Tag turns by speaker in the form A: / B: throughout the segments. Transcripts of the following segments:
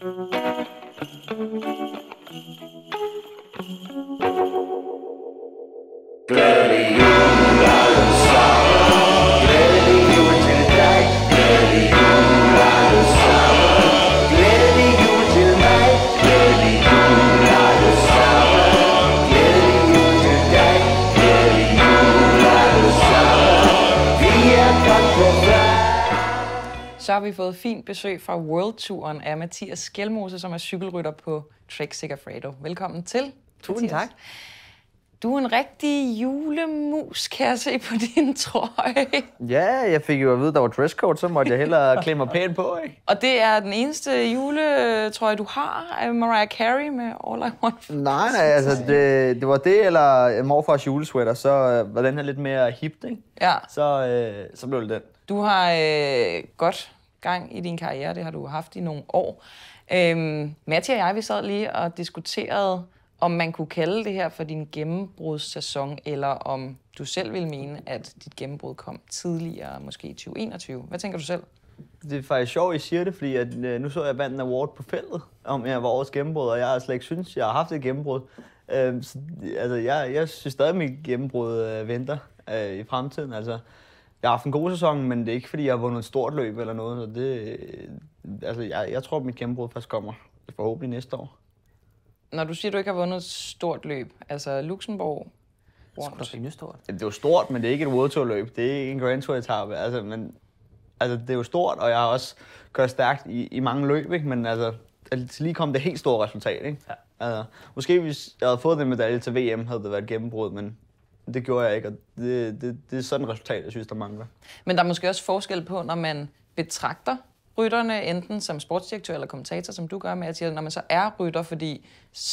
A: Thank you. fint besøg fra Worldturen af Mathias Skelmose, som er cykelrytter på Trek Segafredo. Velkommen til. Tusind Mathias. tak. Du er en rigtig julemus, kan jeg se på din trøje.
B: Ja, jeg fik jo at vide, at der var dresscode, så måtte jeg hellere klemme mig pænt på, ikke?
A: Og det er den eneste juletrøje, du har, øh, Mariah Carey med All I
B: Want. nej, nej, altså det, det var det, eller øh, morfars julesweater, så øh, var den her lidt mere hip, ikke? Ja. Så, øh, så blev det den.
A: Du har øh, godt gang i din karriere, det har du haft i nogle år. Øhm, Mathia og jeg, vi sad lige og diskuterede, om man kunne kalde det her for din gennembrudssæson, eller om du selv ville mene, at dit gennembrud kom tidligere,
B: måske i 2021. Hvad tænker du selv? Det er faktisk sjovt, I siger det, fordi at, øh, nu så jeg vandt en award på feltet, om jeg var årets gennembrud, og jeg har slet ikke synes, jeg har haft et gennembrud. Øh, så, altså, jeg, jeg synes stadig, at mit gennembrud øh, venter øh, i fremtiden. Altså, jeg har haft en god sæson, men det er ikke fordi, jeg har vundet et stort løb eller noget. Så det, øh, altså, jeg, jeg tror, at mit gennembrud først kommer forhåbentlig næste år.
A: Når du siger, at du ikke har vundet et stort løb, altså Luxembourg, rundt. Sgu stort.
B: Det er jo stort, men det er ikke et World Tour løb. Det er ikke en Grand Tour etape. Altså, men, altså, det er jo stort, og jeg har også kørt stærkt i, i mange løb, ikke? men altså, til lige kom det helt store resultat. Ikke? Ja. Altså, måske hvis jeg havde fået den medalje til VM, havde det været et gennembrud, men det gjorde jeg ikke, og det, det, det er sådan et resultat, jeg synes, der mangler.
A: Men der er måske også forskel på, når man betragter rytterne, enten som sportsdirektør eller kommentator, som du gør med at sige, når man så er rytter, fordi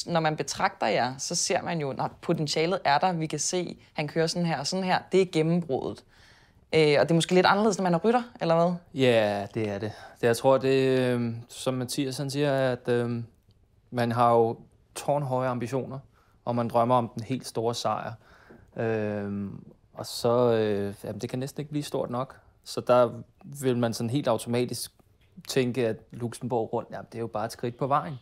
A: når man betragter jer, så ser man jo, at potentialet er der, vi kan se, han kører sådan her og sådan her, det er gennembruddet. Øh, og det er måske lidt anderledes, når man er rytter, eller hvad?
C: Ja, yeah, det er det. det jeg tror, det øh, som Mathias han siger, at øh, man har jo tårnhøje ambitioner, og man drømmer om den helt store sejr. Øhm, og så, øh, jamen, det kan næsten ikke blive stort nok. Så der vil man sådan helt automatisk tænke, at Luxembourg rundt, jamen, det er
A: jo bare et skridt på vejen.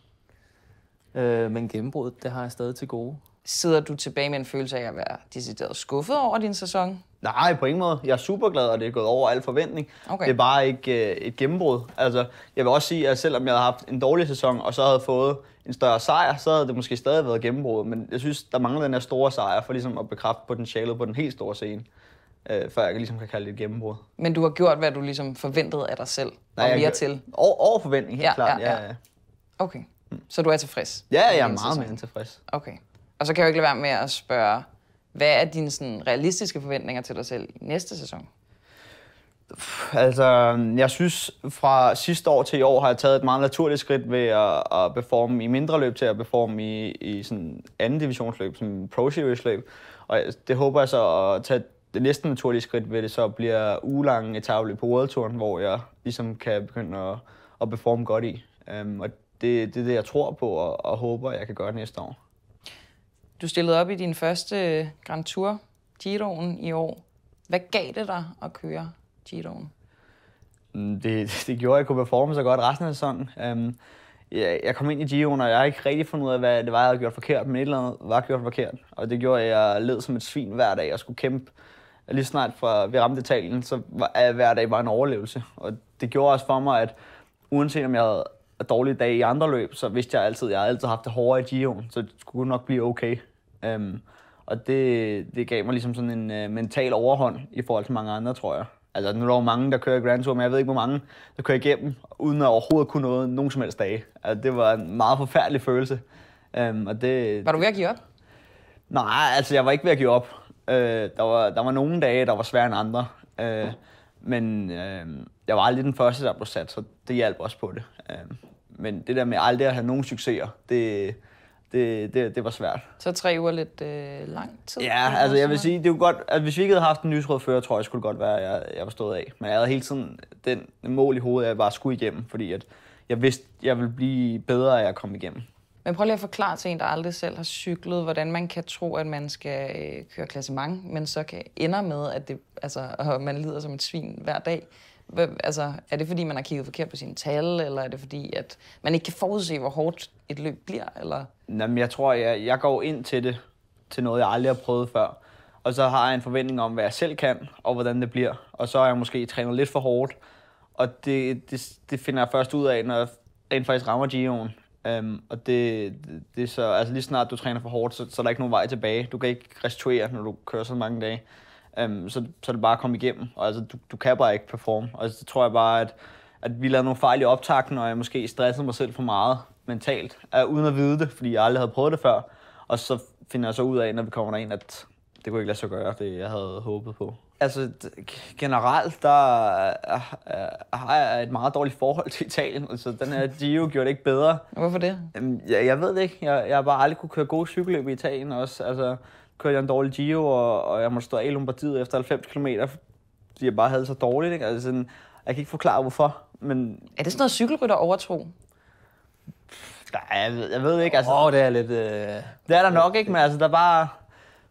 A: Øh, men gennembruddet, det har jeg stadig til gode sidder du
B: tilbage med en følelse af at være decideret skuffet over din sæson? Nej, på ingen måde. Jeg er super glad, og det er gået over al forventning. Okay. Det er bare ikke øh, et gennembrud. Altså, jeg vil også sige, at selvom jeg havde haft en dårlig sæson, og så havde fået en større sejr, så havde det måske stadig været gennembrud. Men jeg synes, der mangler den her store sejr for ligesom at bekræfte potentialet på den helt store scene øh, før jeg ligesom kan kalde det et gennembrud.
A: Men du har gjort, hvad du ligesom forventede af dig selv, Nej, og mere til?
B: Over, over forventning, helt ja, klart. Ja, ja. Ja, ja.
A: Okay, så du er tilfreds?
B: Ja, jeg er meget mere end tilfreds.
A: Okay. Og så kan jeg jo ikke lade være med at spørge, hvad er dine sådan, realistiske forventninger til dig selv i næste sæson?
B: Altså, jeg synes, fra sidste år til i år har jeg taget et meget naturligt skridt ved at, at performe i mindre løb til at performe i, i sådan anden divisionsløb, som Pro Series løb. Og det håber jeg så at tage det næste naturlige skridt ved det, så bliver ugelange etabler på World Touren, hvor jeg ligesom kan begynde at, at performe godt i. Um, og det, det er det, jeg tror på og, og håber, jeg kan gøre næste år. Du stillede op
A: i din første Grand Tour, Giroen, i år. Hvad gav det dig
B: at køre Giroen? Mm, det, det gjorde, at jeg kunne performe så godt resten af sæsonen. Um, jeg, jeg kom ind i Giroen, og jeg har ikke rigtig fundet ud af, hvad det var, jeg havde gjort forkert, men et eller andet var gjort forkert. Og det gjorde, at jeg led som et svin hver dag og skulle kæmpe. Lige snart fra vi ramte Italien, så var hver dag bare en overlevelse. Og det gjorde også for mig, at uanset om jeg havde og dårlige dage i andre løb, så vidste jeg altid, jeg havde altid haft det hårdere i Gio'en, så det skulle nok blive okay. Um, og det, det gav mig ligesom sådan en øh, mental overhånd i forhold til mange andre, tror jeg. Altså, nu er der jo mange, der kører Grand Tour, men jeg ved ikke, hvor mange, der kører igennem, uden at overhovedet kunne noget nogen som helst dage. Altså, det var en meget forfærdelig følelse. Um, og det, var du ved at give op? Nej, altså, jeg var ikke ved at give op. Uh, der, var, der var nogle dage, der var sværere end andre. Uh, men øh, jeg var aldrig den første, der blev sat, så det hjalp også på det. Øh, men det der med aldrig at have nogen succeser, det, det, det, det var svært.
A: Så tre uger lidt øh, lang tid?
B: Ja, altså jeg vil sige, det er godt, altså, hvis vi ikke havde haft en nysråd før, tror jeg, skulle godt være, at jeg, jeg var stået af. Men jeg havde hele tiden den mål i hovedet, at jeg bare skulle igennem, fordi at jeg vidste, at jeg ville blive bedre, at jeg kom igennem.
A: Men prøv lige at forklare til en, der aldrig selv har cyklet, hvordan man kan tro, at man skal øh, køre klassement, men så kan ender med, at det, altså, og man lider som et svin hver dag. Hvad, altså, er det fordi, man har kigget forkert på sine tal, eller er det fordi, at man ikke kan forudse, hvor hårdt et løb bliver? Eller?
B: Jamen, jeg tror, jeg, jeg går ind til det, til noget, jeg aldrig har prøvet før. Og så har jeg en forventning om, hvad jeg selv kan, og hvordan det bliver. Og så har jeg måske trænet lidt for hårdt, og det, det, det finder jeg først ud af, når jeg rent faktisk rammer Gio'en. Um, og det, det, det er så, altså lige snart du træner for hårdt, så, så er der ikke nogen vej tilbage. Du kan ikke restituere, når du kører så mange dage. Um, så, så er det bare at komme igennem, og altså, du, du kan bare ikke performe. Og altså, det tror jeg bare, at, at vi lavede nogle fejl i optakten, og jeg måske stressede mig selv for meget mentalt, uh, uden at vide det, fordi jeg aldrig havde prøvet det før. Og så finder jeg så ud af, når vi kommer derind, at det kunne ikke lade sig gøre, det jeg havde håbet på. Altså generelt, der øh, har jeg et meget dårligt forhold til Italien. Altså den her Gio gjorde det ikke bedre. Hvorfor det? Jeg, jeg ved det ikke. Jeg, jeg har bare aldrig kunne køre gode cykelløb i Italien også. Altså kørte jeg en dårlig Gio, og, og jeg måtte stå af i Lombardiet efter 90 km, fordi jeg bare havde det så dårligt. Ikke? Altså sådan, jeg kan ikke forklare hvorfor. Men... Er det sådan noget cykelrytter overtro? Nej, jeg ved, jeg ved ikke. Altså, oh, det er lidt... Øh... Det er der nok ikke, men altså, der er bare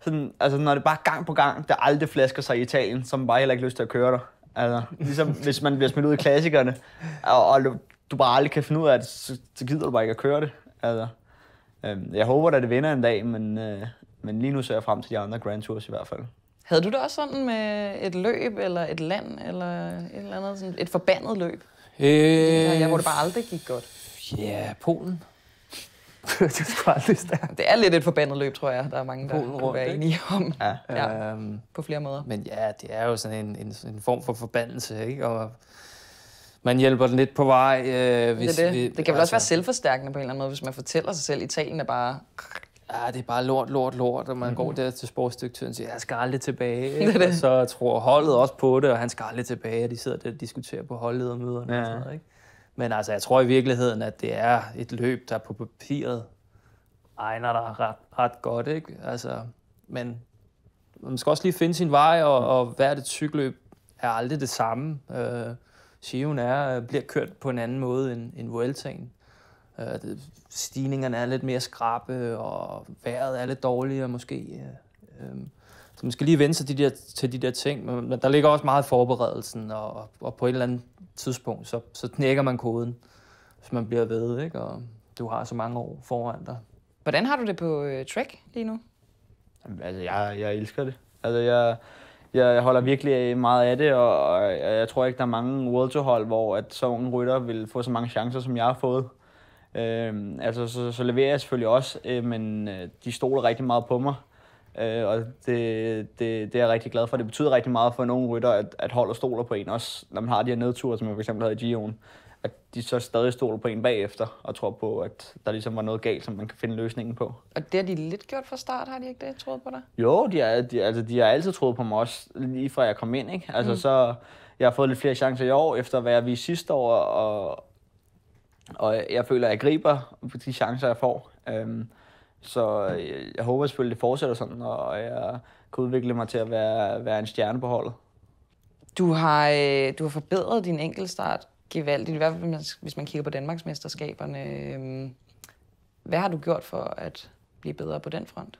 B: sådan, altså, når det bare gang på gang, der aldrig flasker sig i Italien, så har man bare heller ikke lyst til at køre der. Altså, ligesom hvis man bliver smidt ud i klassikerne, og, og du bare aldrig kan finde ud af det, så, så gider du bare ikke at køre det. Altså, øh, jeg håber at det vinder en dag, men, øh, men lige nu ser jeg frem til de andre Grand Tours i hvert fald.
A: Havde du det også sådan med et løb, eller et land, eller et eller andet, sådan et forbandet løb?
B: Øh... Ja, hvor det bare aldrig gik godt. Ja,
A: yeah,
C: Polen det er sgu aldrig
A: stærkt. Det er lidt et forbandet løb, tror jeg. Der er mange, der rundt, kunne være enige om. Ja. Ja, øhm, på flere måder. Men ja, det er jo sådan en, en, en form for
C: forbandelse, ikke? Og man hjælper den lidt på vej. Øh, hvis det, det. Vi, det kan altså, vel også altså- være
A: selvforstærkende på en eller anden måde, hvis man fortæller sig selv, Italien er bare... Ja, det er bare lort, lort, lort, og
C: man mm-hmm. går der til sportsdirektøren og siger, jeg skal aldrig tilbage. Det det. Og så tror holdet også på det, og han skal aldrig tilbage, og de sidder der og diskuterer på holdledermøderne ja. og sådan noget, ikke? Men altså, jeg tror i virkeligheden, at det er et løb, der på papiret egner dig ret, ret godt. Ikke? Altså, men man skal også lige finde sin vej, og, og hver det cykeløb er aldrig det samme. Øh, Giroen er, øh, bliver kørt på en anden måde end, end Vueltaen. Øh, stigningerne er lidt mere skrappe, og vejret er lidt dårligere måske. Øh, øhm, så man skal lige vende sig de der, til de der ting, men, der ligger også meget forberedelsen, og, og på et eller andet tidspunkt, så, så knækker man koden, hvis man bliver ved,
B: ikke? og du har så mange år foran dig.
A: Hvordan har du det på øh, track lige nu?
B: Jamen, altså, jeg, jeg elsker det. Altså, jeg, jeg holder virkelig meget af det, og jeg tror ikke, der er mange World to hold hvor at så unge rytter vil få så mange chancer, som jeg har fået. Øh, altså, så, så leverer jeg selvfølgelig også, øh, men øh, de stoler rigtig meget på mig. Øh, og det, det, det er jeg rigtig glad for. Det betyder rigtig meget for nogle rytter, at, at og stoler på en, også når man har de her nedture, som jeg for eksempel havde i Gio'en. at de så stadig stoler på en bagefter, og tror på, at der ligesom var noget galt, som man kan finde løsningen på.
A: Og det har de lidt gjort fra start, har de ikke det, troet på dig?
B: Jo, de, er, de, altså, de har altid troet på mig, også lige fra jeg kom ind, ikke? Altså mm. så, jeg har fået lidt flere chancer i år, efter hvad jeg viste sidste år, og, og jeg føler, at jeg griber de chancer, jeg får. Øhm, så jeg, øh, jeg håber selvfølgelig, det fortsætter sådan, og jeg kan udvikle mig til at være, være en stjerne på holdet.
A: Du har, øh, du har forbedret din enkeltstart gevaldigt, i hvert fald hvis man kigger på Danmarksmesterskaberne. Øh, hvad har du gjort for at blive bedre på den front?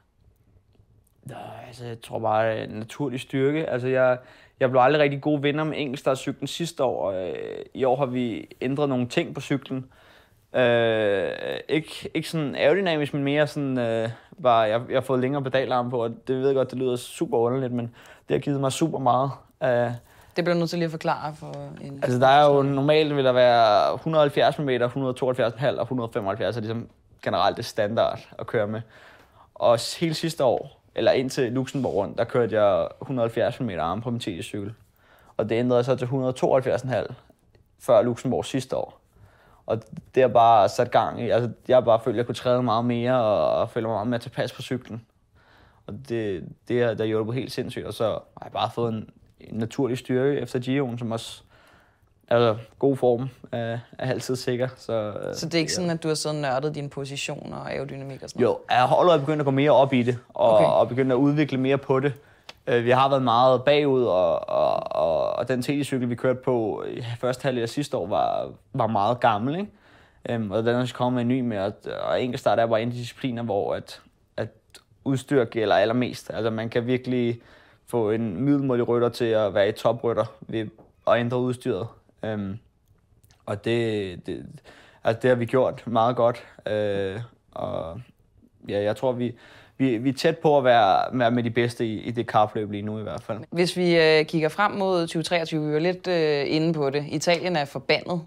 B: Nå, altså, jeg tror bare, naturlig styrke. Altså, jeg, jeg blev aldrig rigtig god venner med enkeltstartcyklen sidste år. I år har vi ændret nogle ting på cyklen. Øh, ikke, ikke sådan aerodynamisk, men mere sådan, øh, bare, jeg, jeg har fået længere pedalarm på, og det ved jeg godt, det lyder super underligt, men det har givet mig super meget. Øh, det bliver nødt til lige at forklare for en... Altså der er jo normalt vil der være 170 mm, 172,5 og 175 er ligesom generelt det standard at køre med. Og hele sidste år, eller indtil Luxembourg rundt, der kørte jeg 170 mm arme på min TT-cykel. Og det ændrede sig til 172,5 før Luxembourg sidste år. Og det har bare sat gang i. Altså, jeg har bare følt, at jeg kunne træde meget mere, og, og føler mig meget mere tilpas på cyklen. Og det, det har der hjulpet helt sindssygt. Og så har jeg bare fået en, en naturlig styrke efter Gio'en, som også altså, god form øh, er altid sikker. Så, øh, så det er ikke ja.
A: sådan, at du har siddet nørdet dine positioner og aerodynamik og sådan noget?
B: Jo, jeg har allerede begyndt at gå mere op i det, og, okay. og begyndt at udvikle mere på det. Øh, vi har været meget bagud, og, og, og, og den telecykel, vi kørte på i første halvdel af sidste år, var, var meget gammel. Ikke? Øhm, og den er så kommet en ny med, og, og enkeltstart er bare en af de discipliner, hvor at, at udstyr gælder allermest. Altså man kan virkelig få en middelmådig rytter til at være i toprytter ved at ændre udstyret. Øhm, og det, det, altså det har vi gjort meget godt. Øh, og ja, jeg tror, vi, vi, vi er tæt på at være, være med de bedste i, i det kapløb lige nu i hvert fald.
A: Hvis vi øh, kigger frem mod 2023, vi var lidt øh, inde på det. Italien er forbandet.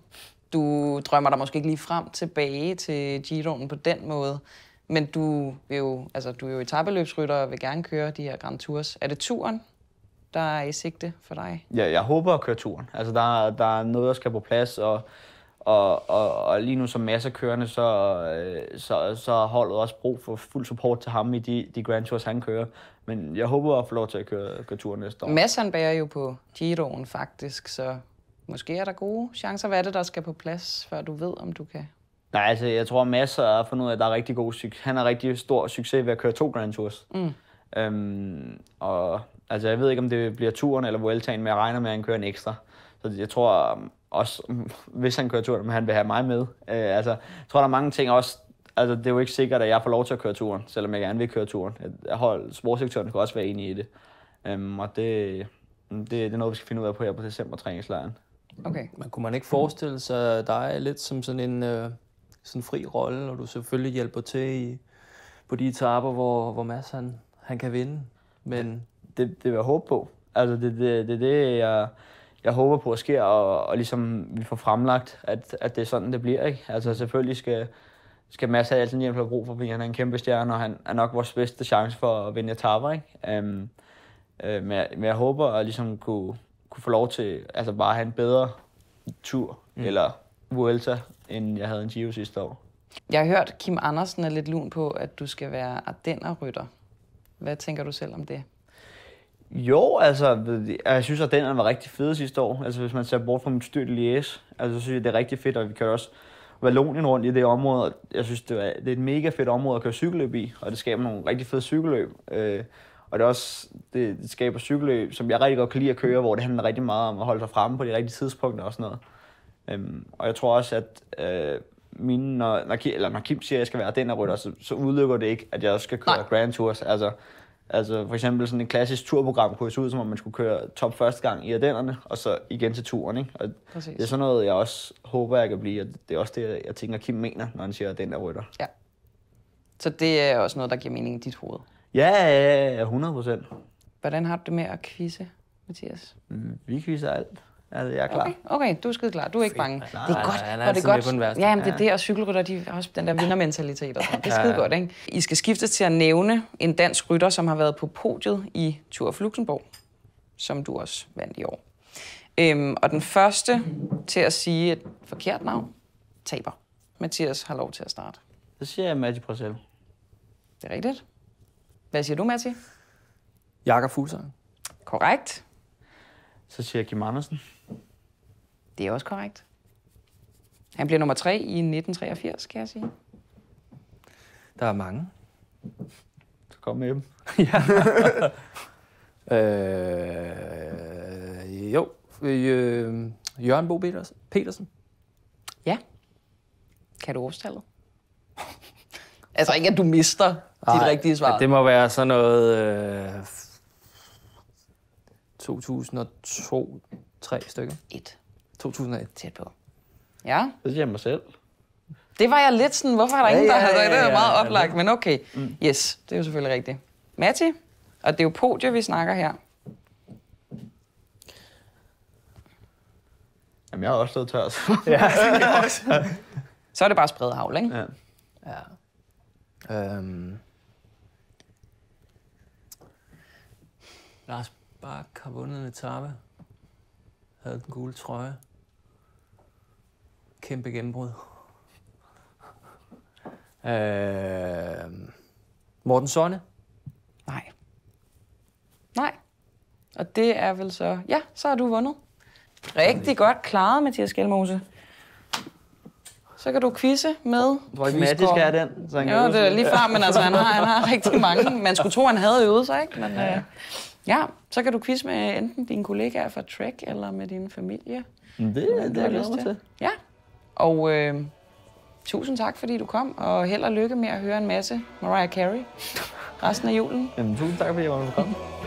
A: Du drømmer dig måske ikke lige frem tilbage til Giroen på den måde, men du, vil jo, altså, du er jo etabeløbsrytter og vil gerne køre de her Grand Tours. Er det turen, der er i sigte for dig?
B: Ja, jeg håber at køre turen. Altså, der, der er noget, der skal på plads, og og, og, og lige nu som masser kørende, så, øh, så, så har holdet også brug for fuld support til ham i de, de Grand Tours, han kører. Men jeg håber at få lov til at køre, køre turen næste år.
A: han bærer jo på Giroen faktisk, så måske er der gode chancer. Hvad er det, der skal på plads, før du ved, om du kan?
B: Nej, altså jeg tror, Mads har fundet ud af, at der er rigtig god succes. Han har rigtig stor succes ved at køre to Grand Tours. Mm. Øhm, og altså, jeg ved ikke, om det bliver turen eller Vueltaen, men jeg regner med, at han kører en ekstra. Så jeg tror um, også, um, hvis han kører turen, han vil have mig med. Øh, altså, jeg tror, der er mange ting også, altså, det er jo ikke sikkert, at jeg får lov til at køre turen, selvom jeg gerne vil køre turen. Hold, kan også være enig i det. Øhm, og det, mm, det, det er noget, vi skal finde ud af på her på december træningslejren. Okay. Men kunne man ikke forestille sig dig lidt som sådan en øh, sådan
C: fri rolle, og du selvfølgelig hjælper til i, på de etaper, hvor, hvor Mads han, han
B: kan vinde? Men... Det, det vil jeg håbe på. Altså, det er det, det, det, jeg jeg håber på at sker, og, og ligesom vi får fremlagt, at, at det er sådan, det bliver. Ikke? Altså selvfølgelig skal, skal Mads have altid hjem for brug for, fordi han er en kæmpe stjerne, og han er nok vores bedste chance for at vinde etaper. Ikke? Um, øh, men, jeg, men jeg håber at ligesom kunne, kunne få lov til altså bare have en bedre tur, mm. eller Vuelta, end jeg havde en Giro sidste år.
A: Jeg har hørt, Kim Andersen er lidt lun på, at du skal være Ardenner-rytter. Hvad tænker du selv om det?
B: Jo, altså, jeg synes, at den var rigtig fed sidste år. Altså, hvis man ser bort fra mit styr Lies, altså, så synes jeg, det er rigtig fedt, og vi kører også Vallonien rundt i det område. Jeg synes, det er, det er et mega fedt område at køre cykelløb i, og det skaber nogle rigtig fede cykelløb. Øh, og det, er også, det, det skaber cykelløb, som jeg rigtig godt kan lide at køre, hvor det handler rigtig meget om at holde sig fremme på de rigtige tidspunkter og sådan noget. Øhm, og jeg tror også, at øh, mine, når, når, Kim, eller når Kim siger, at jeg skal være den, der rytter, så, så udelukker det ikke, at jeg også skal køre Nej. Grand Tours. Altså, Altså for eksempel sådan en klassisk turprogram kunne se ud, som om man skulle køre top første gang i Ardennerne, og så igen til turen. Ikke? Og Præcis. det er sådan noget, jeg også håber, jeg kan blive, og det er også det, jeg tænker, Kim mener, når han siger, den der rytter. Ja. Så det er også noget, der giver mening i dit hoved? Ja, ja, ja 100 procent.
A: Hvordan har du det med at quizze, Mathias?
B: Mm, vi quizzer alt. Altså, jeg er klar.
A: Okay, okay du er skide klar. Du er ikke bange. det er godt. Nej, nej, og det er godt. værste. Ja, men det er det, og cykelrytter, de har også den der vindermentalitet. Og sådan. Det er skide godt, ikke? I skal skifte til at nævne en dansk rytter, som har været på podiet i Tour of Luxembourg, som du også vandt i år. Øhm, og den første til at sige et forkert navn, taber. Mathias har lov til at starte. Så siger jeg Mati Bracel. Det er rigtigt. Hvad siger du, Mati? Jakob Fuglsang. Korrekt. Så siger jeg Kim Andersen. Det er også korrekt. Han bliver nummer 3 i 1983, kan jeg sige.
C: Der er mange. Så kom med dem. ja. øh, jo, øh, Jørgen Bo Petersen.
A: Ja. Kan du årstallet? altså ikke, at du mister Ej, dit rigtige svar. Det
C: må være sådan noget... Øh 2002, tre
A: stykker. Et. 2001. Tæt på. Ja. Det siger mig selv. Det var jeg lidt sådan, hvorfor er der ja, ingen, der ja, har ja, ja, Det er meget ja, oplagt, ja. men okay. Mm. Yes, det er jo selvfølgelig rigtigt. Matti, og det er jo podium, vi snakker her.
B: Jamen, jeg har også stået tør. Så. ja, så er det bare spredt havl,
A: ikke? Ja. ja. Øhm.
C: Lars Bak har vundet en etape. Havde den gule trøje. Kæmpe gennembrud.
A: Øh, Morten Sonne? Nej. Nej. Og det er vel så... Ja, så har du vundet. Rigtig godt klaret, Mathias Gjelmose. Så kan du quizze med
B: Hvor Mathias er den? Så han jo, det er lige før, men altså, han har, han har rigtig mange. Man skulle
A: tro, han havde øvet sig, ikke? Men, øh, Ja, så kan du quizze med enten dine kollegaer fra Trek eller med din familie. Det, det jeg lyst til. til. Ja, og øh, tusind tak, fordi du kom, og held og lykke med at høre en masse Mariah Carey resten af julen. Jamen, tusind tak, fordi jeg var kom.